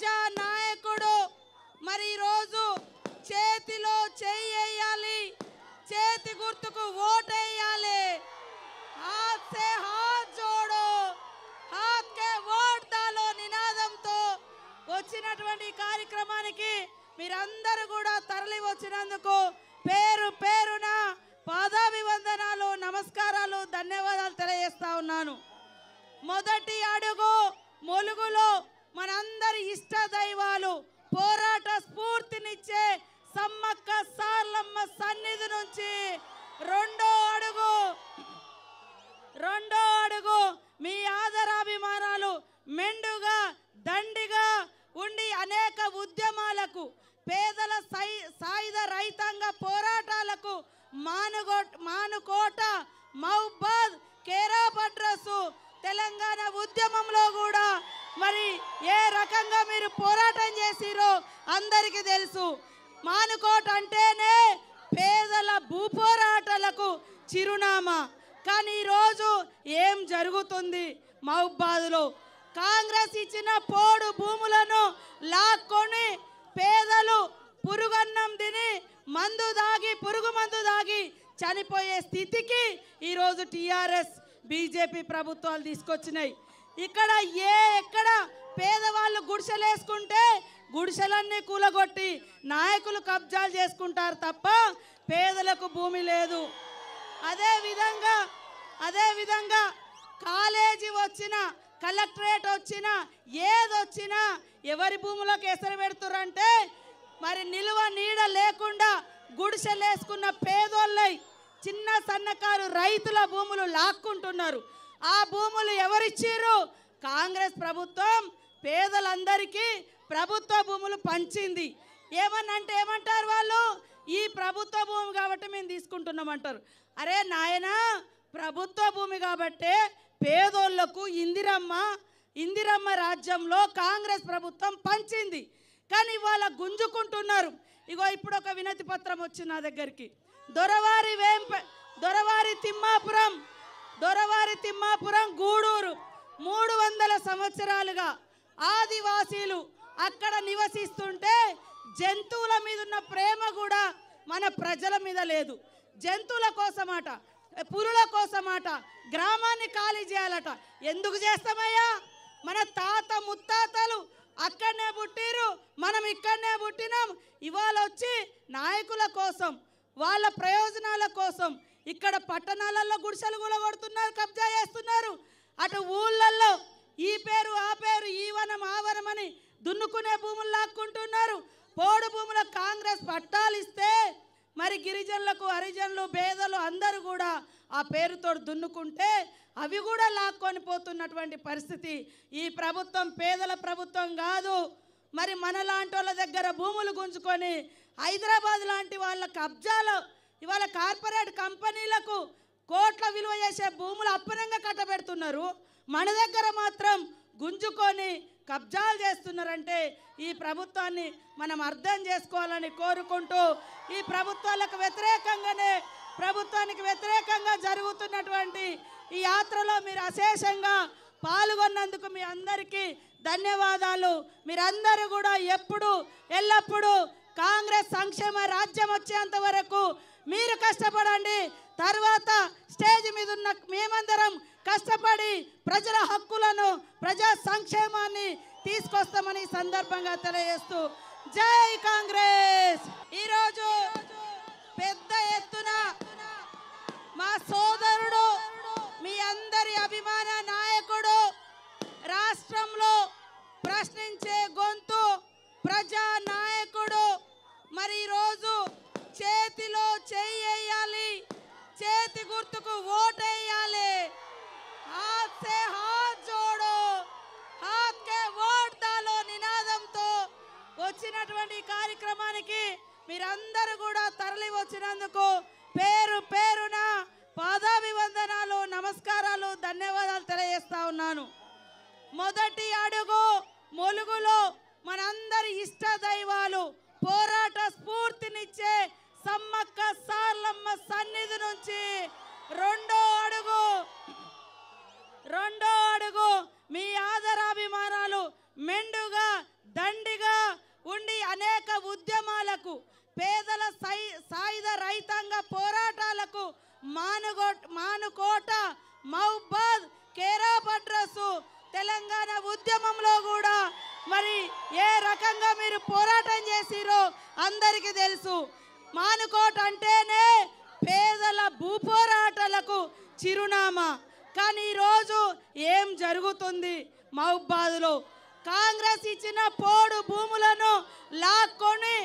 రాజా నాయకుడు మరి రోజు చేతిలో చేయి చేతి గుర్తుకు ఓటేయాలి సే నినాదంతో వచ్చినటువంటి కార్యక్రమానికి మీరందరూ కూడా తరలి వచ్చినందుకు పేరు పేరున పాదాభివందనాలు నమస్కారాలు ధన్యవాదాలు తెలియజేస్తా ఉన్నాను మొదటి అడుగు ములుగు మనందరి ఇష్ట దైవాలు పోరాట స్ఫూర్తినిచ్చే సమ్మక్క సార్లమ్మ సన్నిధి నుంచి రెండో అడుగు రెండో అడుగు మీ ఆదరాభిమానాలు మెండుగా దండిగా ఉండి అనేక ఉద్యమాలకు పేదల సై సాయుధ రైతాంగ పోరాటాలకు మానుగో మానుకోట మౌబాద్ కేరాబడ్రసు తెలంగాణ ఉద్యమంలో కూడా మరి ఏ రకంగా మీరు పోరాటం చేసిరో అందరికీ తెలుసు మానుకోట అంటేనే పేదల పోరాటాలకు చిరునామా కానీ ఈరోజు ఏం జరుగుతుంది మహబాద్లో కాంగ్రెస్ ఇచ్చిన పోడు భూములను లాక్కొని పేదలు పురుగన్నం తిని మందు దాగి పురుగు మందు దాగి చనిపోయే స్థితికి ఈరోజు టీఆర్ఎస్ బీజేపీ ప్రభుత్వాలు తీసుకొచ్చినాయి ఇక్కడ ఏ ఎక్కడ పేదవాళ్ళు గుడిసెలేసుకుంటే గుడిసెలన్నీ కూలగొట్టి నాయకులు కబ్జాలు చేసుకుంటారు తప్ప పేదలకు భూమి లేదు అదేవిధంగా అదేవిధంగా కాలేజీ వచ్చిన కలెక్టరేట్ వచ్చినా ఏదొచ్చినా ఎవరి భూములకు ఎసరు పెడుతురంటే మరి నిలువ నీడ లేకుండా గుడిసెలేసుకున్న పేదోళ్ళై చిన్న సన్నకారు రైతుల భూములు లాక్కుంటున్నారు ఆ భూములు ఎవరిచ్చారు కాంగ్రెస్ ప్రభుత్వం పేదలందరికీ ప్రభుత్వ భూములు పంచింది ఏమనంటే ఏమంటారు వాళ్ళు ఈ ప్రభుత్వ భూమి కాబట్టి మేము తీసుకుంటున్నాం అంటారు అరే నాయన ప్రభుత్వ భూమి కాబట్టే పేదోళ్లకు ఇందిరమ్మ ఇందిరమ్మ రాజ్యంలో కాంగ్రెస్ ప్రభుత్వం పంచింది కానీ ఇవాళ గుంజుకుంటున్నారు ఇగో ఇప్పుడు ఒక వినతి పత్రం వచ్చింది నా దగ్గరికి దొరవారి వేంప దొరవారి తిమ్మాపురం దొరవారి తిమ్మాపురం గూడూరు మూడు వందల సంవత్సరాలుగా ఆదివాసీలు అక్కడ నివసిస్తుంటే జంతువుల మీద ఉన్న ప్రేమ కూడా మన ప్రజల మీద లేదు జంతువుల కోసమాట పురుల కోసమాట గ్రామాన్ని ఖాళీ చేయాలట ఎందుకు చేస్తామయ్యా మన తాత ముత్తాతలు అక్కడనే పుట్టిరు మనం ఇక్కడనే పుట్టినాం ఇవాళ వచ్చి నాయకుల కోసం వాళ్ళ ప్రయోజనాల కోసం ఇక్కడ పట్టణాలలో గుడిసెలు కూలగొడుతున్నారు కబ్జా చేస్తున్నారు అటు ఊళ్ళల్లో ఈ పేరు ఆ పేరు ఈ వనం ఆ వనం అని దున్నుకునే భూములు లాక్కుంటున్నారు పోడు భూముల కాంగ్రెస్ పట్టాలు ఇస్తే మరి గిరిజనులకు హరిజనులు పేదలు అందరూ కూడా ఆ పేరుతో దున్నుకుంటే అవి కూడా లాక్కొని పోతున్నటువంటి పరిస్థితి ఈ ప్రభుత్వం పేదల ప్రభుత్వం కాదు మరి మనలాంటి వాళ్ళ దగ్గర భూములు గుంజుకొని హైదరాబాద్ లాంటి వాళ్ళ కబ్జాలు ఇవాళ కార్పొరేట్ కంపెనీలకు కోట్ల విలువ చేసే భూములు అప్పనంగా కట్టబెడుతున్నారు మన దగ్గర మాత్రం గుంజుకొని కబ్జాలు చేస్తున్నారంటే ఈ ప్రభుత్వాన్ని మనం అర్థం చేసుకోవాలని కోరుకుంటూ ఈ ప్రభుత్వాలకు వ్యతిరేకంగానే ప్రభుత్వానికి వ్యతిరేకంగా జరుగుతున్నటువంటి ఈ యాత్రలో మీరు అశేషంగా పాల్గొన్నందుకు మీ అందరికీ ధన్యవాదాలు మీరందరూ కూడా ఎప్పుడు ఎల్లప్పుడూ కాంగ్రెస్ సంక్షేమ రాజ్యం వచ్చేంత వరకు మీరు కష్టపడండి తర్వాత స్టేజ్ మీద ఉన్న మేమందరం కష్టపడి ప్రజల హక్కులను ప్రజా సంక్షేమాన్ని తీసుకొస్తామని సందర్భంగా తెలియజేస్తూ జై కాంగ్రెస్ ఈరోజు పెద్ద ఎత్తున మా సో ప్రశ్నించే గొంతు ప్రజా నాయకుడు మరి రోజు చేతిలో చేయాలి చేతి గుర్తుకు ఓటేయాలి నినాదంతో వచ్చినటువంటి కార్యక్రమానికి మీరందరూ కూడా తరలి వచ్చినందుకు పేరు పేరున పాదాభివందనాలు నమస్కారాలు ధన్యవాదాలు తెలియజేస్తా ఉన్నాను మొదటి అడుగు ములుగులో మనందరి ఇష్ట దైవాలు పోరాట స్ఫూర్తినిచ్చే సమ్మక్క సార్లమ్మ సన్నిధి నుంచి రెండో అడుగు రెండో అడుగు మీ ఆదరాభిమానాలు మెండు ఏ రకంగా మీరు పోరాటం చేసిరో అందరికీ తెలుసు మానుకోట అంటేనే పేదల భూపోరాటాలకు చిరునామా కానీ ఈరోజు ఏం జరుగుతుంది మహబాద్లో కాంగ్రెస్ ఇచ్చిన పోడు భూములను లాక్కొని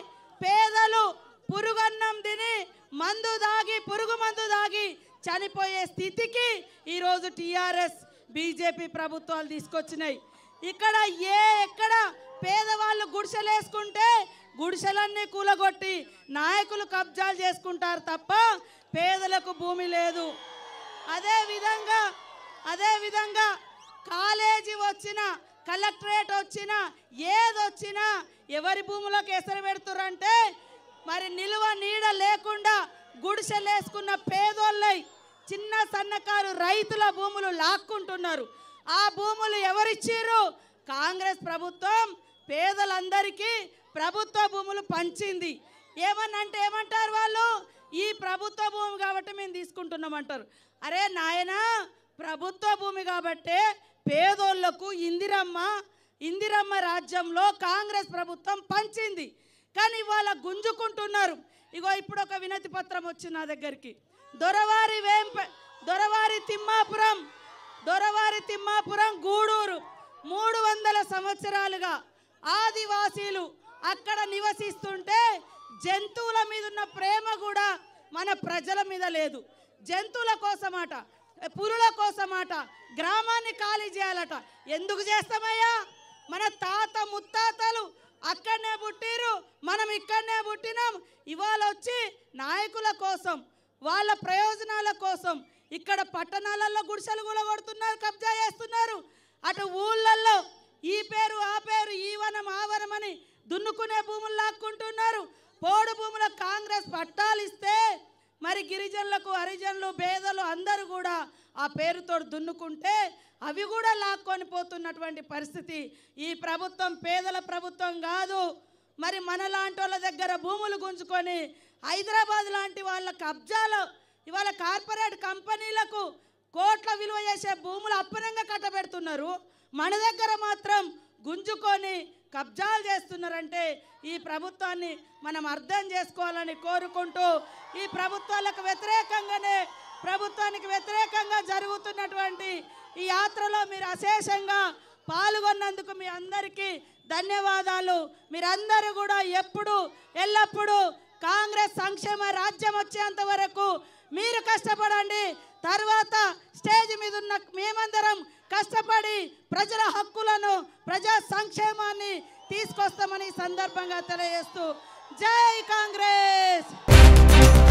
పేదలు పురుగన్నం తిని మందు దాగి పురుగు మందు దాగి చనిపోయే స్థితికి ఈరోజు టీఆర్ఎస్ బీజేపీ ప్రభుత్వాలు తీసుకొచ్చినాయి ఇక్కడ ఏ ఎక్కడ పేదవాళ్ళు గుడిసెలేసుకుంటే గుడిసెలన్నీ కూలగొట్టి నాయకులు కబ్జాలు చేసుకుంటారు తప్ప పేదలకు భూమి లేదు అదేవిధంగా అదేవిధంగా కాలేజీ వచ్చిన కలెక్టరేట్ వచ్చినా ఏదొచ్చినా ఎవరి భూములకు ఎసరు పెడుతురంటే మరి నిలువ నీడ లేకుండా గుడిసెలేసుకున్న పేదోళ్ళై చిన్న సన్నకారు రైతుల భూములు లాక్కుంటున్నారు ఆ భూములు ఎవరిచ్చారు కాంగ్రెస్ ప్రభుత్వం పేదలందరికీ ప్రభుత్వ భూములు పంచింది ఏమనంటే ఏమంటారు వాళ్ళు ఈ ప్రభుత్వ భూమి కాబట్టి మేము తీసుకుంటున్నాం అంటారు అరే నాయన ప్రభుత్వ భూమి కాబట్టే పేదోళ్లకు ఇందిరమ్మ ఇందిరమ్మ రాజ్యంలో కాంగ్రెస్ ప్రభుత్వం పంచింది కానీ ఇవాళ గుంజుకుంటున్నారు ఇగో ఇప్పుడు ఒక వినతి పత్రం వచ్చింది నా దగ్గరికి దొరవారి వేంప దొరవారి తిమ్మాపురం దొరవారి తిమ్మాపురం గూడూరు మూడు వందల సంవత్సరాలుగా ఆదివాసీలు అక్కడ నివసిస్తుంటే జంతువుల మీద ఉన్న ప్రేమ కూడా మన ప్రజల మీద లేదు జంతువుల కోసమాట పురుల కోసమాట గ్రామాన్ని ఖాళీ చేయాలట ఎందుకు చేస్తామయ్యా మన తాత ముత్తాతలు అక్కడనే పుట్టిరు మనం ఇక్కడనే పుట్టినాం ఇవాళ వచ్చి నాయకుల కోసం వాళ్ళ ప్రయోజనాల కోసం ఇక్కడ పట్టణాలలో గుడిసెలు కొడుతున్నారు కబ్జా చేస్తున్నారు అటు ఊళ్ళల్లో ఈ పేరు ఆ పేరు ఈ వనం ఆ వనం అని దున్నుకునే భూములు లాక్కుంటున్నారు పోడు భూముల కాంగ్రెస్ పట్టాలు ఇస్తే మరి గిరిజనులకు హరిజనులు పేదలు అందరూ కూడా ఆ పేరుతో దున్నుకుంటే అవి కూడా లాక్కొని పోతున్నటువంటి పరిస్థితి ఈ ప్రభుత్వం పేదల ప్రభుత్వం కాదు మరి మన లాంటి వాళ్ళ దగ్గర భూములు గుంజుకొని హైదరాబాద్ లాంటి వాళ్ళ కబ్జాలు ఇవాళ కార్పొరేట్ కంపెనీలకు కోట్ల విలువ చేసే భూములు అప్పనంగా కట్టబెడుతున్నారు మన దగ్గర మాత్రం గుంజుకొని కబ్జాలు చేస్తున్నారంటే ఈ ప్రభుత్వాన్ని మనం అర్థం చేసుకోవాలని కోరుకుంటూ ఈ ప్రభుత్వాలకు వ్యతిరేకంగానే ప్రభుత్వానికి వ్యతిరేకంగా జరుగుతున్నటువంటి ఈ యాత్రలో మీరు అశేషంగా పాల్గొన్నందుకు మీ అందరికీ ధన్యవాదాలు మీరందరూ కూడా ఎప్పుడు ఎల్లప్పుడూ కాంగ్రెస్ సంక్షేమ రాజ్యం వచ్చేంత వరకు మీరు కష్టపడండి తర్వాత స్టేజ్ మీద ఉన్న మేమందరం కష్టపడి ప్రజల హక్కులను ప్రజా సంక్షేమాన్ని తీసుకొస్తామని సందర్భంగా తెలియజేస్తూ జై కాంగ్రెస్